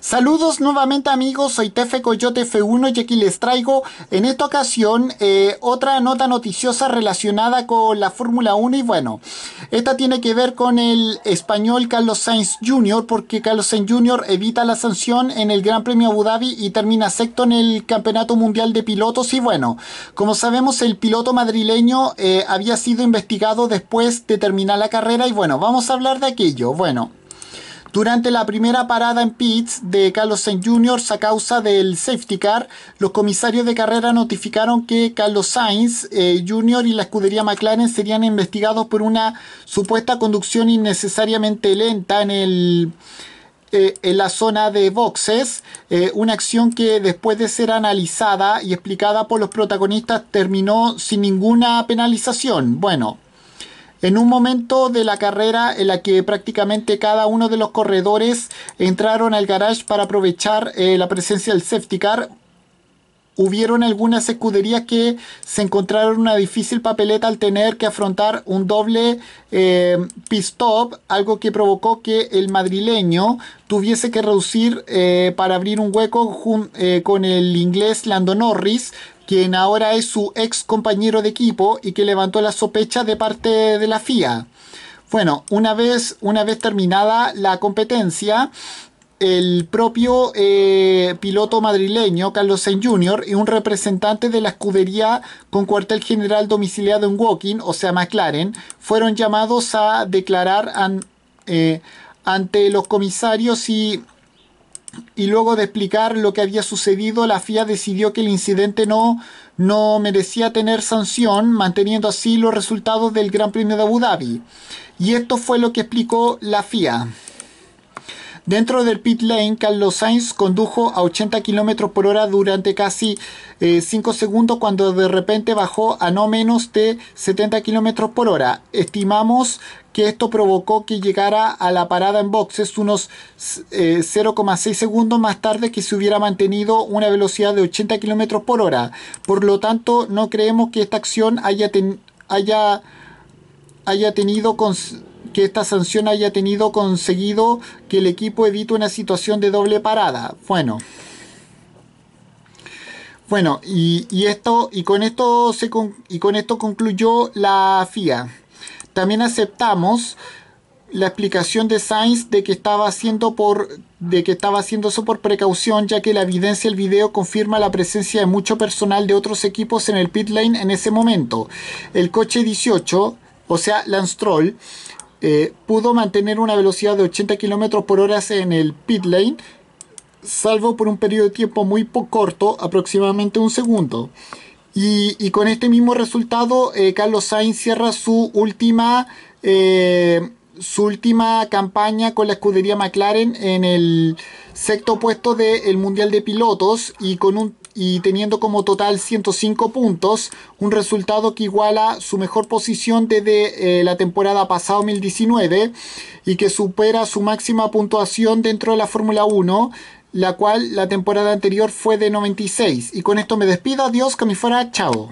Saludos nuevamente amigos, soy Tefe Coyote F1 y aquí les traigo en esta ocasión eh, otra nota noticiosa relacionada con la Fórmula 1 y bueno, esta tiene que ver con el español Carlos Sainz Jr. porque Carlos Sainz Jr. evita la sanción en el Gran Premio Abu Dhabi y termina sexto en el Campeonato Mundial de Pilotos y bueno, como sabemos el piloto madrileño eh, había sido investigado después de terminar la carrera y bueno, vamos a hablar de aquello. Bueno, durante la primera parada en pits de Carlos Sainz Jr. a causa del safety car, los comisarios de carrera notificaron que Carlos Sainz eh, Jr. y la escudería McLaren serían investigados por una supuesta conducción innecesariamente lenta en el eh, en la zona de boxes, eh, una acción que después de ser analizada y explicada por los protagonistas terminó sin ninguna penalización. Bueno, en un momento de la carrera en la que prácticamente cada uno de los corredores entraron al garage para aprovechar eh, la presencia del safety car, hubieron algunas escuderías que se encontraron una difícil papeleta al tener que afrontar un doble eh, pit stop, algo que provocó que el madrileño tuviese que reducir eh, para abrir un hueco eh, con el inglés Lando Norris, quien ahora es su ex compañero de equipo y que levantó la sospecha de parte de la FIA. Bueno, una vez, una vez terminada la competencia, el propio eh, piloto madrileño Carlos Sainz Jr. y un representante de la escudería con cuartel general domiciliado en Woking, o sea McLaren, fueron llamados a declarar eh, ante los comisarios y y luego de explicar lo que había sucedido, la FIA decidió que el incidente no, no merecía tener sanción, manteniendo así los resultados del Gran Premio de Abu Dhabi. Y esto fue lo que explicó la FIA. Dentro del pit lane, Carlos Sainz condujo a 80 km por hora durante casi 5 eh, segundos cuando de repente bajó a no menos de 70 km por hora. Estimamos que esto provocó que llegara a la parada en boxes unos 0,6 eh, segundos más tarde que se hubiera mantenido una velocidad de 80 km por hora. Por lo tanto, no creemos que esta acción haya, haya, haya tenido que esta sanción haya tenido conseguido que el equipo evite una situación de doble parada. Bueno. Bueno, y, esto, y con esto se y con esto concluyó la FIA. También aceptamos la explicación de Sainz de que estaba haciendo por de que estaba haciendo eso por precaución, ya que la evidencia del video confirma la presencia de mucho personal de otros equipos en el pit lane en ese momento. El coche 18, o sea, Lance Troll, eh, pudo mantener una velocidad de 80 km por hora en el pit lane, salvo por un periodo de tiempo muy corto, aproximadamente un segundo. Y, con este mismo resultado, eh, Carlos Sainz cierra su última, eh, su última campaña con la escudería McLaren en el sexto puesto del Mundial de Pilotos y con un y teniendo como total 105 puntos, un resultado que iguala su mejor posición desde eh, la temporada pasada 2019 y que supera su máxima puntuación dentro de la Fórmula 1, la cual la temporada anterior fue de 96. Y con esto me despido, adiós, que me fuera, chao.